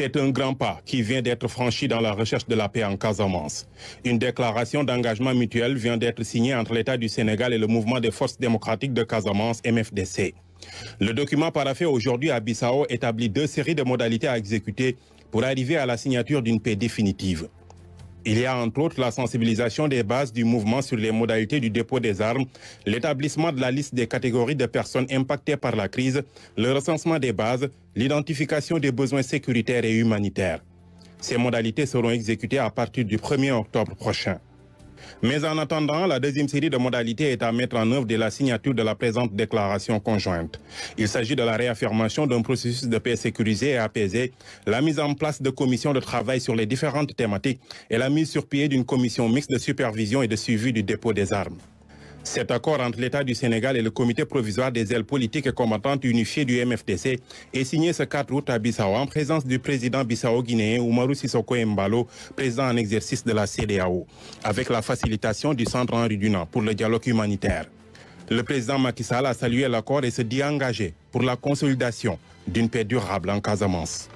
C'est un grand pas qui vient d'être franchi dans la recherche de la paix en Casamance. Une déclaration d'engagement mutuel vient d'être signée entre l'État du Sénégal et le mouvement des forces démocratiques de Casamance, MFDC. Le document paraffé aujourd'hui à Bissau établit deux séries de modalités à exécuter pour arriver à la signature d'une paix définitive. Il y a entre autres la sensibilisation des bases du mouvement sur les modalités du dépôt des armes, l'établissement de la liste des catégories de personnes impactées par la crise, le recensement des bases, l'identification des besoins sécuritaires et humanitaires. Ces modalités seront exécutées à partir du 1er octobre prochain. Mais en attendant, la deuxième série de modalités est à mettre en œuvre dès la signature de la présente déclaration conjointe. Il s'agit de la réaffirmation d'un processus de paix sécurisé et apaisé, la mise en place de commissions de travail sur les différentes thématiques et la mise sur pied d'une commission mixte de supervision et de suivi du dépôt des armes. Cet accord entre l'État du Sénégal et le comité provisoire des ailes politiques et combattantes unifiées du MFTC est signé ce 4 août à Bissau en présence du président bissau-guinéen Oumarou Sissoko Mbalo, président en exercice de la CDAO, avec la facilitation du Centre Henri Dunant pour le dialogue humanitaire. Le président Macky Sall a salué l'accord et se dit engagé pour la consolidation d'une paix durable en Casamance.